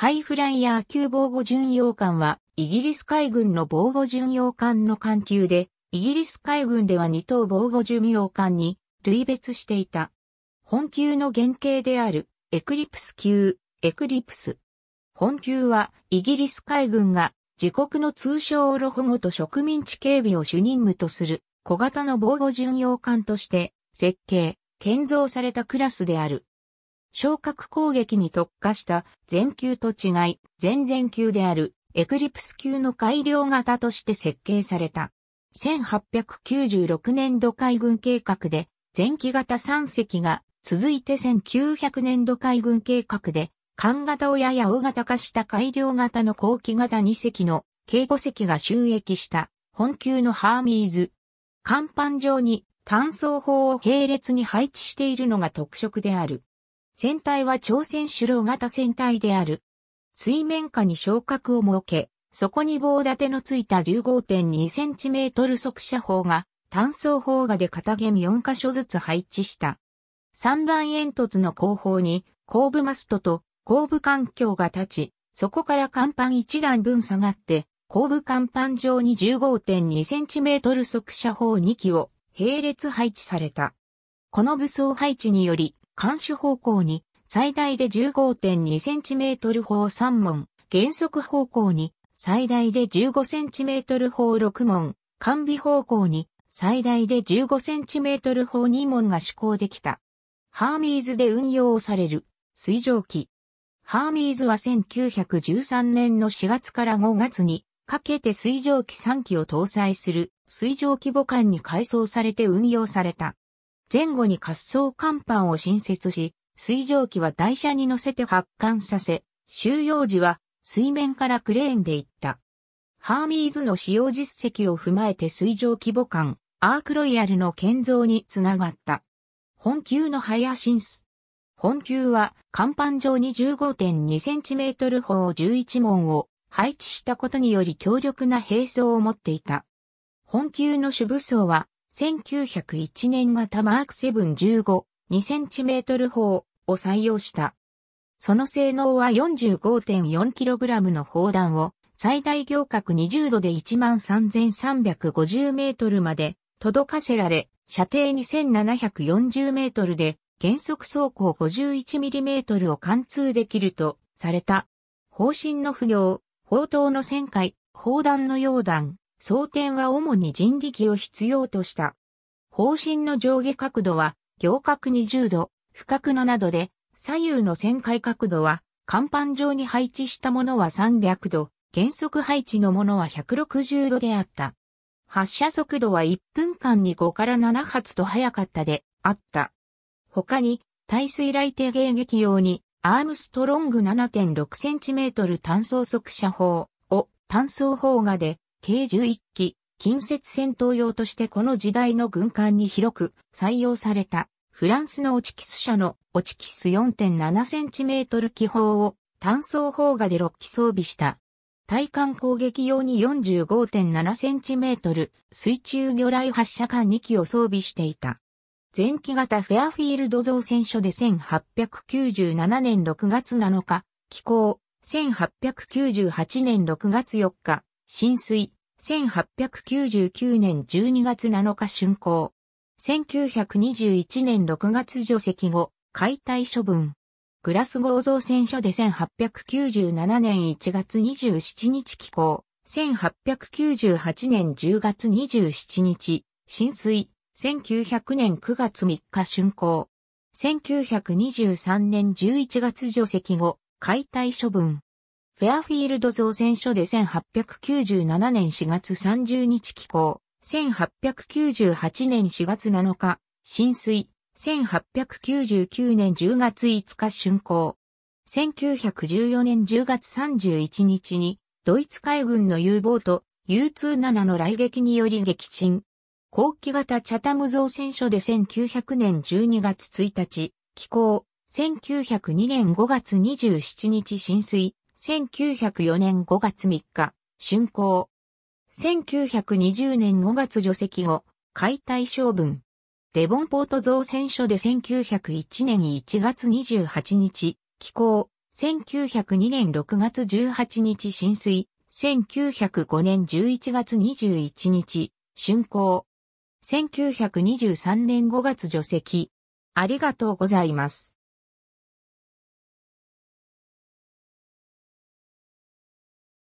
ハイフライヤー級防護巡洋艦は、イギリス海軍の防護巡洋艦の艦級で、イギリス海軍では2等防護巡洋艦に類別していた。本級の原型である、エクリプス級、エクリプス。本級は、イギリス海軍が、自国の通オロ保護と植民地警備を主任務とする、小型の防護巡洋艦として、設計、建造されたクラスである。昇格攻撃に特化した全球と違い、全全球であるエクリプス級の改良型として設計された。1896年度海軍計画で、前期型3隻が、続いて1900年度海軍計画で、艦型をやや大型化した改良型の後期型2隻の、警護隻が収益した、本級のハーミーズ。甲板上に、単装砲を並列に配置しているのが特色である。船体は朝鮮主郎型船体である。水面下に昇格を設け、そこに棒立てのついた 15.2cm 速射砲が、単装砲画で片弦4箇所ずつ配置した。3番煙突の後方に、後部マストと後部環境が立ち、そこから甲板1段分下がって、後部甲板上に 15.2cm 速射砲2機を並列配置された。この武装配置により、監視方向に最大で 15.2cm 砲3門、減速方向に最大で 15cm 砲6門、完備方向に最大で 15cm 砲2門が施行できた。ハーミーズで運用される水蒸気。ハーミーズは1913年の4月から5月にかけて水蒸気3機を搭載する水蒸気母艦に改装されて運用された。前後に滑走甲板を新設し、水蒸気は台車に乗せて発汗させ、収容時は水面からクレーンで行った。ハーミーズの使用実績を踏まえて水蒸気母艦、アークロイヤルの建造につながった。本級のハヤシンス。本級は、甲板上に 15.2cm 砲11門を配置したことにより強力な兵装を持っていた。本級の主武装は、1901年型マーク7 15、2cm 砲を採用した。その性能は 45.4kg の砲弾を最大行角20度で13,350メートルまで届かせられ、射程2740メートルで原則走行51ミリメートルを貫通できるとされた。砲身の不要、砲塔の旋回、砲弾の溶弾、装填は主に人力を必要とした。方針の上下角度は、行角20度、深角7度で、左右の旋回角度は、甲板上に配置したものは300度、減速配置のものは160度であった。発射速度は1分間に5から7発と速かったであった。他に、耐水雷艇迎撃用に、アームストロング 7.6cm 単装速射砲を単装砲画で計11機、近接戦闘用としてこの時代の軍艦に広く採用された、フランスのオチキス社のオチキス 4.7cm 気砲を単装砲画で6機装備した。対艦攻撃用に 45.7cm 水中魚雷発射管2機を装備していた。前期型フェアフィールド造船所で1897年6月7日、機構1898年6月4日、浸水、1899年12月7日竣工。1921年6月除籍後、解体処分。グラスゴー造船所で1897年1月27日寄港。1898年10月27日、浸水。1900年9月3日竣工。1923年11月除籍後、解体処分。フェアフィールド造船所で1897年4月30日寄港、1898年4月7日、浸水、1899年10月5日竣工。1914年10月31日に、ドイツ海軍の U ボート U27 の来撃により撃沈。後期型チャタム造船所で1900年12月1日、寄港、1902年5月27日浸水、1904年5月3日、竣工。1920年5月除籍後、解体処分。デボンポート造船所で1901年1月28日、寄港。1902年6月18日浸水。1905年11月21日、竣工。1923年5月除籍。ありがとうございます。